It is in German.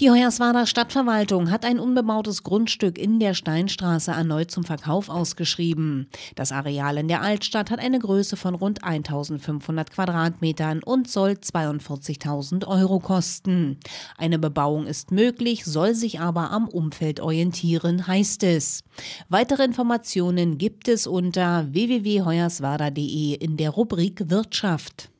Die Hoyerswader Stadtverwaltung hat ein unbebautes Grundstück in der Steinstraße erneut zum Verkauf ausgeschrieben. Das Areal in der Altstadt hat eine Größe von rund 1500 Quadratmetern und soll 42.000 Euro kosten. Eine Bebauung ist möglich, soll sich aber am Umfeld orientieren, heißt es. Weitere Informationen gibt es unter www.hoyerswerda.de in der Rubrik Wirtschaft.